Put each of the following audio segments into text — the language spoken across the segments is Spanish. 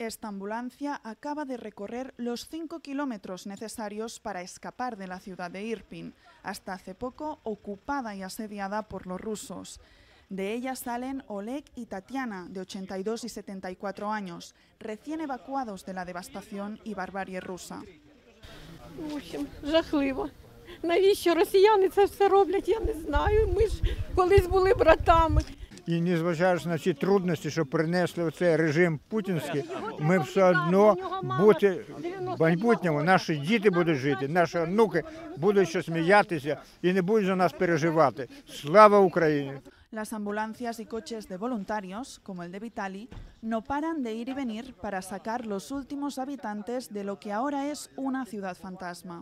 Esta ambulancia acaba de recorrer los 5 kilómetros necesarios para escapar de la ciudad de Irpin, hasta hace poco ocupada y asediada por los rusos. De ella salen Oleg y Tatiana, de 82 y 74 años, recién evacuados de la devastación y barbarie rusa. І незважаючи на ці трудності, що принесли оцей режим путінський, ми все одно бути в майбутньому. Наші діти будуть жити, наші онуки будуть ще сміятися і не будуть за нас переживати. Слава Україні! Las ambulancias y coches de voluntarios, como el de Vitali, no paran de ir y venir para sacar los últimos habitantes de lo que ahora es una ciudad fantasma.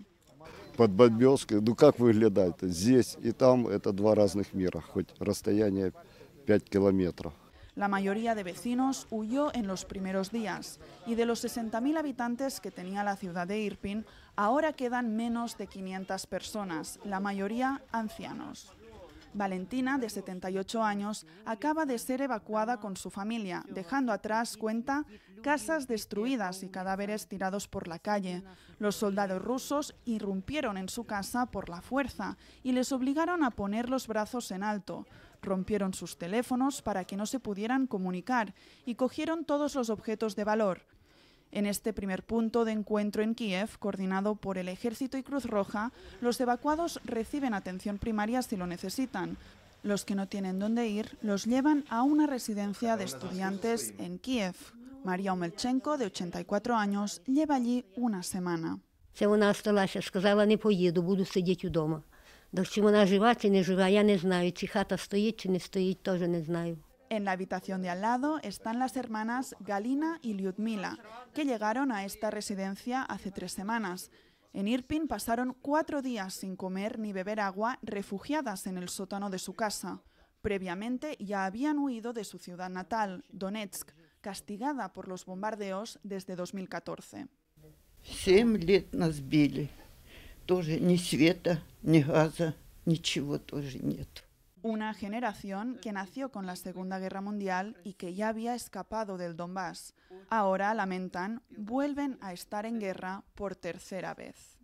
Под Бобёской, ну как выглядает? Здесь и там это два разных мира, хоть расстояние La mayoría de vecinos huyó en los primeros días y de los 60.000 habitantes que tenía la ciudad de Irpin, ahora quedan menos de 500 personas, la mayoría ancianos. Valentina, de 78 años, acaba de ser evacuada con su familia, dejando atrás, cuenta, casas destruidas y cadáveres tirados por la calle. Los soldados rusos irrumpieron en su casa por la fuerza y les obligaron a poner los brazos en alto. Rompieron sus teléfonos para que no se pudieran comunicar y cogieron todos los objetos de valor, en este primer punto de encuentro en Kiev, coordinado por el Ejército y Cruz Roja, los evacuados reciben atención primaria si lo necesitan. Los que no tienen dónde ir los llevan a una residencia de estudiantes en Kiev. María Omelchenko, de 84 años, lleva allí una semana. En la habitación de al lado están las hermanas Galina y Lyudmila, que llegaron a esta residencia hace tres semanas. En Irpin pasaron cuatro días sin comer ni beber agua, refugiadas en el sótano de su casa. Previamente ya habían huido de su ciudad natal, Donetsk, castigada por los bombardeos desde 2014. Siete una generación que nació con la Segunda Guerra Mundial y que ya había escapado del Donbass. Ahora, lamentan, vuelven a estar en guerra por tercera vez.